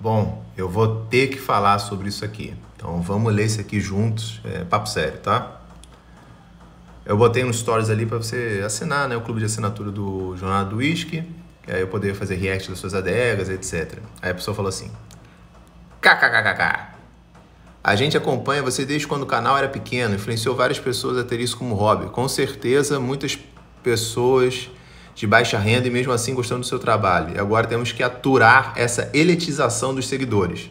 Bom, eu vou ter que falar sobre isso aqui. Então vamos ler isso aqui juntos, é, papo sério, tá? Eu botei uns stories ali para você assinar, né, o clube de assinatura do Jornal do Whisky, que aí eu poderia fazer react das suas adegas, etc. Aí a pessoa falou assim: "KKKKK. A gente acompanha você desde quando o canal era pequeno, influenciou várias pessoas a ter isso como hobby. Com certeza, muitas pessoas de baixa renda e mesmo assim gostando do seu trabalho. E agora temos que aturar essa elitização dos seguidores.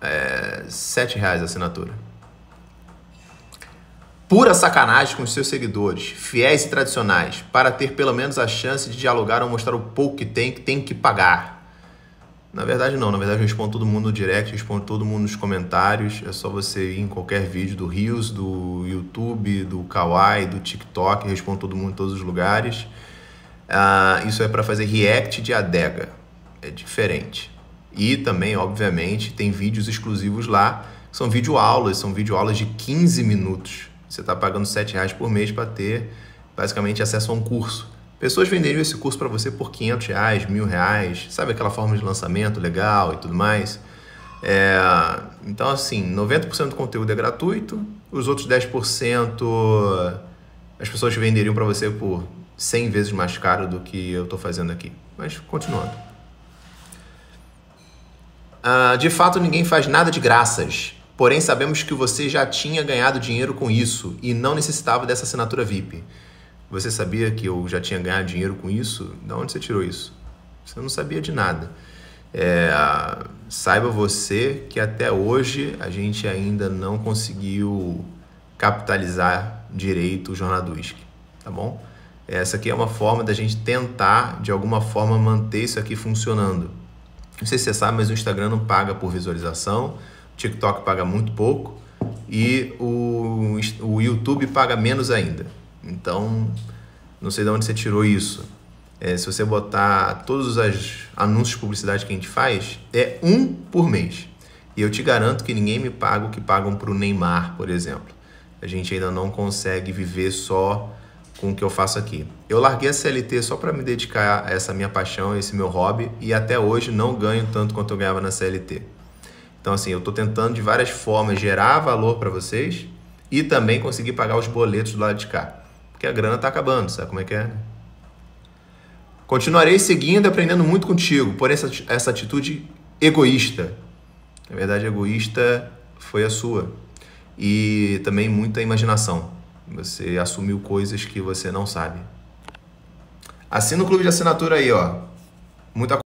É, R$ reais a assinatura. Pura sacanagem com os seus seguidores, fiéis e tradicionais, para ter pelo menos a chance de dialogar ou mostrar o pouco que tem, que tem que pagar. Na verdade não, na verdade eu respondo todo mundo no direct, respondo todo mundo nos comentários. É só você ir em qualquer vídeo do Rios, do YouTube, do Kawaii, do TikTok, respondo todo mundo em todos os lugares. Ah, isso é para fazer react de adega. É diferente. E também, obviamente, tem vídeos exclusivos lá. São vídeo aulas, são vídeo aulas de 15 minutos. Você está pagando R$7,00 por mês para ter basicamente acesso a um curso. Pessoas venderiam esse curso para você por R$500,00, reais, sabe aquela forma de lançamento legal e tudo mais. É, então, assim, 90% do conteúdo é gratuito, os outros 10% as pessoas venderiam para você por 100 vezes mais caro do que eu estou fazendo aqui. Mas continuando. Ah, de fato, ninguém faz nada de graças. Porém, sabemos que você já tinha ganhado dinheiro com isso e não necessitava dessa assinatura VIP. Você sabia que eu já tinha ganhado dinheiro com isso? Da onde você tirou isso? Você não sabia de nada. É, ah, saiba você que até hoje a gente ainda não conseguiu capitalizar direito o Jornal do Whisky, tá bom? Essa aqui é uma forma da gente tentar, de alguma forma, manter isso aqui funcionando. Não sei se você sabe, mas o Instagram não paga por visualização, o TikTok paga muito pouco e o, o YouTube paga menos ainda. Então, não sei de onde você tirou isso. É, se você botar todos os anúncios de publicidade que a gente faz, é um por mês. E eu te garanto que ninguém me paga o que pagam para o Neymar, por exemplo. A gente ainda não consegue viver só com o que eu faço aqui. Eu larguei a CLT só para me dedicar a essa minha paixão, esse meu hobby, e até hoje não ganho tanto quanto eu ganhava na CLT. Então, assim, eu estou tentando de várias formas gerar valor para vocês e também conseguir pagar os boletos do lado de cá, porque a grana está acabando, sabe como é que é? Né? Continuarei seguindo e aprendendo muito contigo, por essa, essa atitude egoísta, na verdade egoísta foi a sua, e também muita imaginação. Você assumiu coisas que você não sabe. Assina o clube de assinatura aí, ó. Muita